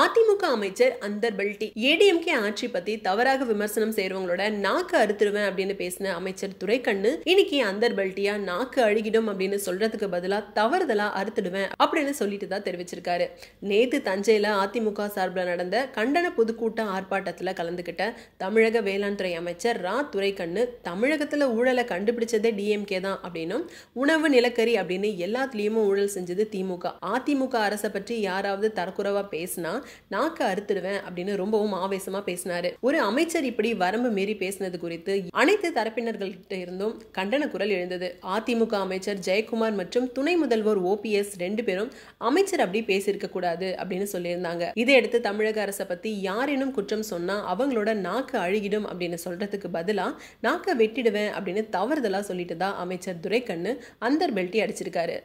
அதிமுக அமைச்சர் அந்தர் ஏடிஎம்கே ஆட்சி பத்தி தவறாக விமர்சனம் செய்யறவங்களோட நாக்கு அறுத்துருவேன் அப்படின்னு பேசின அமைச்சர் துரைக்கண்ணு இன்னைக்கு அந்தர் பெல்டியா நாக்கு அழுகிடும் அப்படின்னு சொல்றதுக்கு பதிலா தவறுதலா அறுத்துடுவேன் அப்படின்னு சொல்லிட்டு தான் தெரிவிச்சிருக்காரு நேத்து தஞ்சையில அதிமுக சார்பில் நடந்த கண்டன பொதுக்கூட்ட ஆர்ப்பாட்டத்தில் கலந்துகிட்ட தமிழக வேளாண் துறை அமைச்சர் ரா துரைக்கண்ணு தமிழகத்துல ஊழலை கண்டுபிடிச்சதே டிஎம்கே தான் அப்படின்னும் உணவு நிலக்கரி அப்படின்னு எல்லாத்துலேயுமே ஊழல் செஞ்சது திமுக அதிமுக அரசை பற்றி யாராவது தரக்குறவா பேசினா நாக்கை அறுத்துடுவேன் அப்படின்னு ரொம்பவும் ஆவேசமாக பேசினார் ஒரு அமைச்சர் இப்படி வரம்பு மீறி பேசினது குறித்து அனைத்து தரப்பினர்கள்கிட்ட இருந்தும் கண்டன குரல் எழுந்தது அதிமுக அமைச்சர் ஜெயக்குமார் மற்றும் துணை முதல்வர் ஓபிஎஸ் ரெண்டு பேரும் அமைச்சர் அப்படி பேசியிருக்க கூடாது அப்படின்னு சொல்லியிருந்தாங்க இதையடுத்து தமிழக அரசை பற்றி யாரேனும் குற்றம் சொன்னால் அவங்களோட நாக்கு அழுகிடும் அப்படின்னு சொல்கிறதுக்கு பதிலாக நாக்கை வெட்டிடுவேன் அப்படின்னு தவறுதலாக சொல்லிட்டு தான் அமைச்சர் துரைக்கண்ணு அந்தர் பெல்ட்டி அடிச்சிருக்காரு